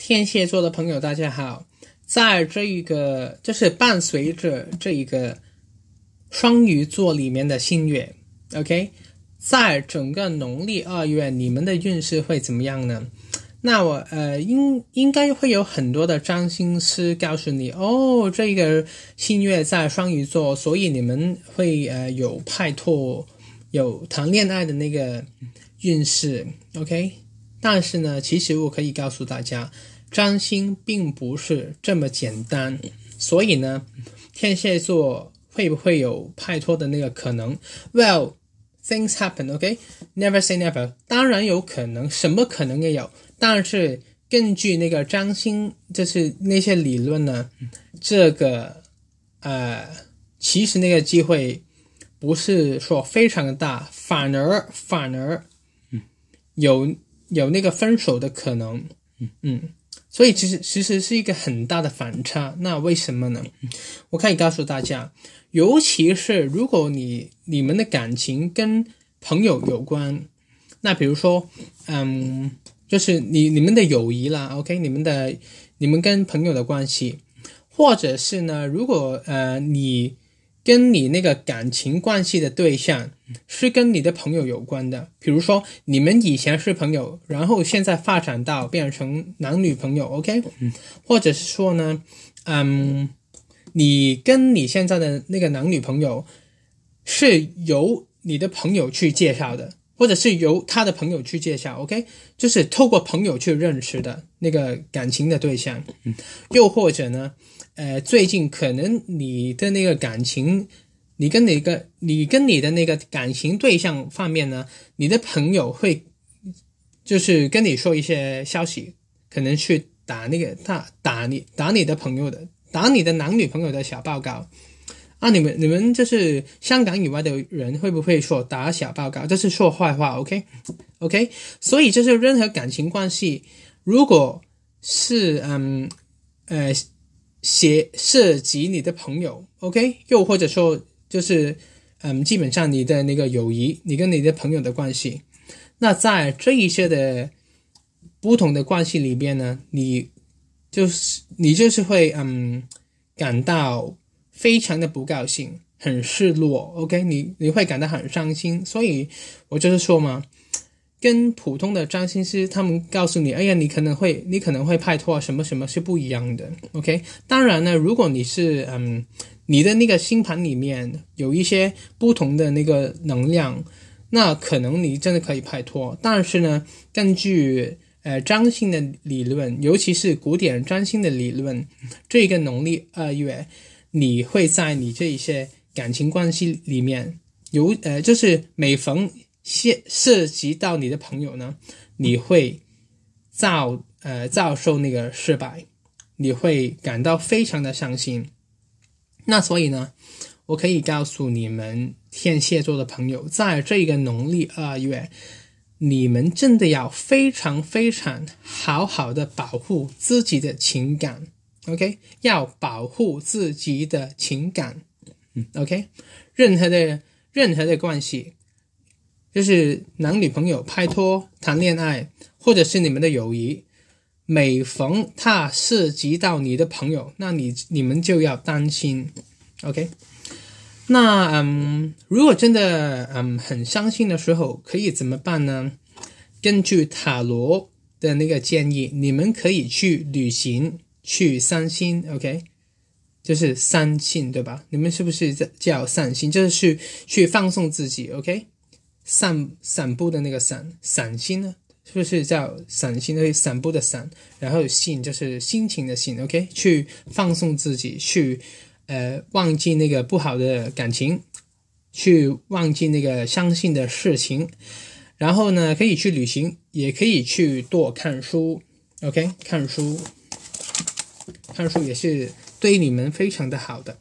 天蝎座的朋友，大家好，在这一个就是伴随着这一个双鱼座里面的星月，OK，在整个农历二月，你们的运势会怎么样呢？那我呃，应应该会有很多的占星师告诉你，哦，这个星月在双鱼座，所以你们会呃有派托有谈恋爱的那个运势，OK。但是呢，其实我可以告诉大家，张星并不是这么简单。所以呢，天蝎座会不会有派托的那个可能？Well, things happen, OK? Never say never。当然有可能，什么可能也有。但是根据那个张星，就是那些理论呢，这个呃，其实那个机会不是说非常的大，反而反而有。有那个分手的可能，嗯，所以其实其实是一个很大的反差。那为什么呢？我可以告诉大家，尤其是如果你你们的感情跟朋友有关，那比如说，嗯，就是你你们的友谊啦，OK，你们的你们跟朋友的关系，或者是呢，如果呃你。跟你那个感情关系的对象是跟你的朋友有关的，比如说你们以前是朋友，然后现在发展到变成男女朋友，OK？嗯，或者是说呢，嗯，你跟你现在的那个男女朋友是由你的朋友去介绍的。或者是由他的朋友去介绍，OK，就是透过朋友去认识的那个感情的对象，嗯，又或者呢，呃，最近可能你的那个感情，你跟哪个，你跟你的那个感情对象方面呢，你的朋友会就是跟你说一些消息，可能去打那个他打你打你的朋友的，打你的男女朋友的小报告。啊，你们你们就是香港以外的人，会不会说打小报告，就是说坏话？OK，OK，所以就是任何感情关系，如果是嗯呃涉涉及你的朋友，OK，又或者说就是嗯基本上你的那个友谊，你跟你的朋友的关系，那在这一些的不同的关系里边呢，你就是你就是会嗯感到。非常的不高兴，很失落。OK，你你会感到很伤心。所以，我就是说嘛，跟普通的占星师他们告诉你，哎呀，你可能会你可能会拍拖，什么什么是不一样的。OK，当然呢，如果你是嗯，你的那个星盘里面有一些不同的那个能量，那可能你真的可以拍拖。但是呢，根据呃占星的理论，尤其是古典占星的理论，这个农历二月。你会在你这一些感情关系里面，有呃，就是每逢涉涉及到你的朋友呢，你会遭呃遭受那个失败，你会感到非常的伤心。那所以呢，我可以告诉你们，天蝎座的朋友，在这个农历二月，你们真的要非常非常好好的保护自己的情感。OK，要保护自己的情感。嗯，OK，任何的任何的关系，就是男女朋友拍拖、谈恋爱，或者是你们的友谊，每逢它涉及到你的朋友，那你你们就要担心。OK，那嗯，如果真的嗯很伤心的时候，可以怎么办呢？根据塔罗的那个建议，你们可以去旅行。去散心，OK，就是散心，对吧？你们是不是叫散心？就是去去放松自己，OK？散散步的那个散，散心呢？是不是叫散心？就散步的散，然后心就是心情的心，OK？去放松自己，去呃忘记那个不好的感情，去忘记那个伤心的事情，然后呢可以去旅行，也可以去多看书，OK？看书。看书也是对你们非常的好的。